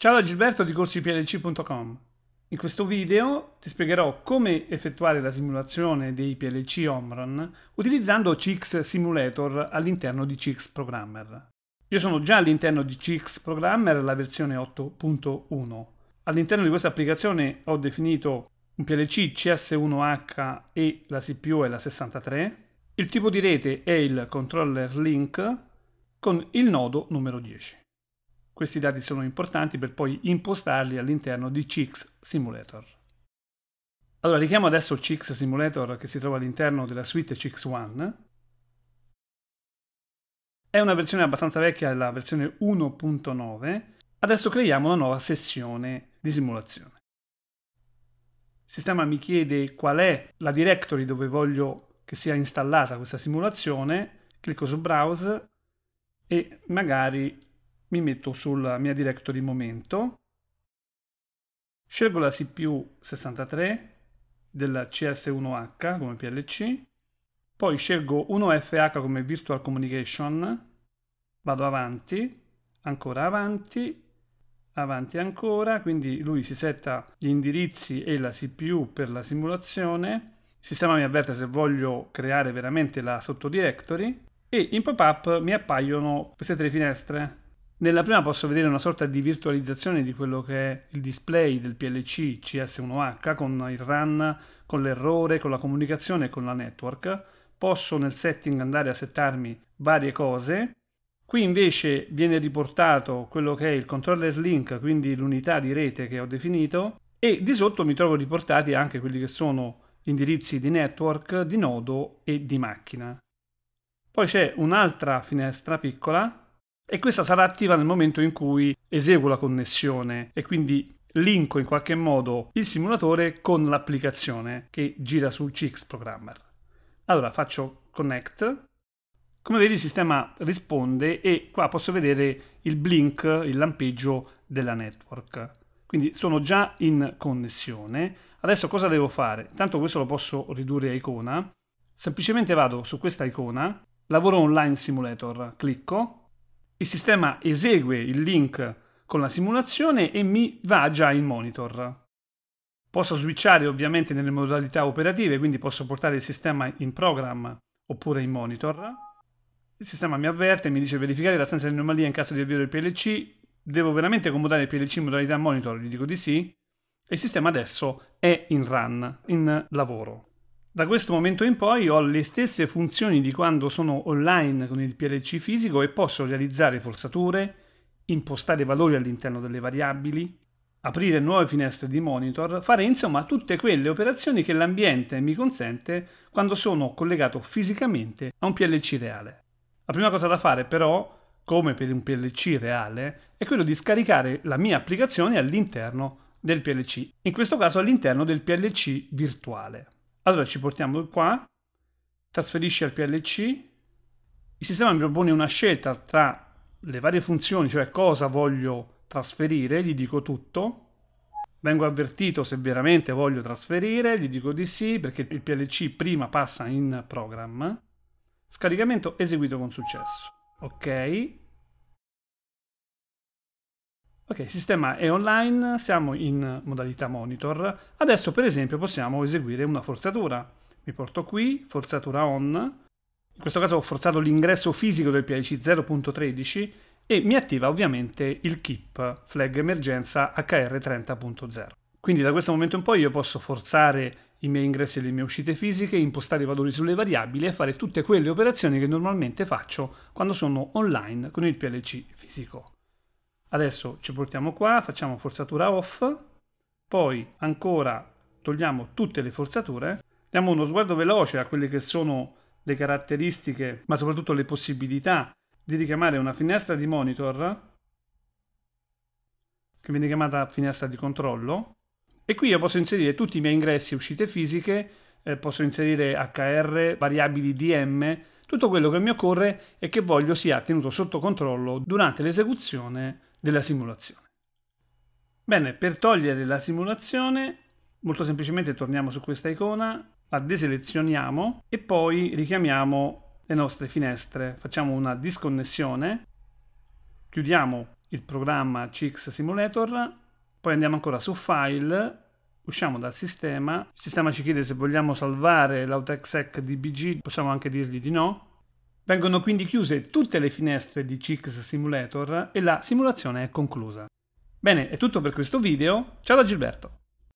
Ciao da Gilberto di corsiplc.com. In questo video ti spiegherò come effettuare la simulazione dei PLC Omron utilizzando CX Simulator all'interno di CX Programmer. Io sono già all'interno di CX Programmer la versione 8.1. All'interno di questa applicazione ho definito un PLC CS1H e la CPU è la 63. Il tipo di rete è il controller link con il nodo numero 10. Questi dati sono importanti per poi impostarli all'interno di CX Simulator. Allora richiamo adesso il CX Simulator che si trova all'interno della suite CX One. È una versione abbastanza vecchia, la versione 1.9. Adesso creiamo una nuova sessione di simulazione. Il sistema mi chiede qual è la directory dove voglio che sia installata questa simulazione. Clicco su Browse e magari mi metto sulla mia directory momento, scelgo la CPU 63 della CS1H come PLC, poi scelgo 1FH come Virtual Communication, vado avanti, ancora avanti, avanti ancora, quindi lui si setta gli indirizzi e la CPU per la simulazione, il sistema mi avverte se voglio creare veramente la sottodirectory e in pop-up mi appaiono queste tre finestre nella prima posso vedere una sorta di virtualizzazione di quello che è il display del PLC CS1H con il run, con l'errore, con la comunicazione e con la network. Posso nel setting andare a settarmi varie cose. Qui invece viene riportato quello che è il controller link, quindi l'unità di rete che ho definito e di sotto mi trovo riportati anche quelli che sono gli indirizzi di network, di nodo e di macchina. Poi c'è un'altra finestra piccola e questa sarà attiva nel momento in cui eseguo la connessione e quindi linko in qualche modo il simulatore con l'applicazione che gira sul CX Programmer. Allora faccio connect. Come vedi il sistema risponde e qua posso vedere il blink, il lampeggio della network. Quindi sono già in connessione. Adesso cosa devo fare? Intanto questo lo posso ridurre a icona. Semplicemente vado su questa icona, lavoro online simulator, clicco il sistema esegue il link con la simulazione e mi va già in monitor. Posso switchare ovviamente nelle modalità operative, quindi posso portare il sistema in program oppure in monitor. Il sistema mi avverte, mi dice verificare l'assenza di anomalia in caso di avvio del PLC. Devo veramente commutare il PLC in modalità monitor? Gli dico di sì. E il sistema adesso è in run, in lavoro. Da questo momento in poi ho le stesse funzioni di quando sono online con il PLC fisico e posso realizzare forzature, impostare valori all'interno delle variabili, aprire nuove finestre di monitor, fare insomma tutte quelle operazioni che l'ambiente mi consente quando sono collegato fisicamente a un PLC reale. La prima cosa da fare però, come per un PLC reale, è quello di scaricare la mia applicazione all'interno del PLC, in questo caso all'interno del PLC virtuale. Allora ci portiamo qua, trasferisci al PLC, il sistema mi propone una scelta tra le varie funzioni, cioè cosa voglio trasferire, gli dico tutto, vengo avvertito se veramente voglio trasferire, gli dico di sì perché il PLC prima passa in program, scaricamento eseguito con successo, ok, Ok, il sistema è online, siamo in modalità monitor. Adesso per esempio possiamo eseguire una forzatura. Mi porto qui, forzatura on. In questo caso ho forzato l'ingresso fisico del PIC 0.13 e mi attiva ovviamente il keep flag emergenza HR 30.0. Quindi da questo momento in poi io posso forzare i miei ingressi e le mie uscite fisiche, impostare i valori sulle variabili e fare tutte quelle operazioni che normalmente faccio quando sono online con il PLC fisico. Adesso ci portiamo qua, facciamo forzatura off, poi ancora togliamo tutte le forzature, diamo uno sguardo veloce a quelle che sono le caratteristiche, ma soprattutto le possibilità di richiamare una finestra di monitor, che viene chiamata finestra di controllo, e qui io posso inserire tutti i miei ingressi e uscite fisiche, eh, posso inserire HR, variabili DM, tutto quello che mi occorre e che voglio sia tenuto sotto controllo durante l'esecuzione della simulazione. Bene, per togliere la simulazione, molto semplicemente torniamo su questa icona, la deselezioniamo e poi richiamiamo le nostre finestre. Facciamo una disconnessione, chiudiamo il programma CX Simulator, poi andiamo ancora su File, usciamo dal sistema, il sistema ci chiede se vogliamo salvare l'autexec dbg, possiamo anche dirgli di no, Vengono quindi chiuse tutte le finestre di Chicks Simulator e la simulazione è conclusa. Bene, è tutto per questo video, ciao da Gilberto!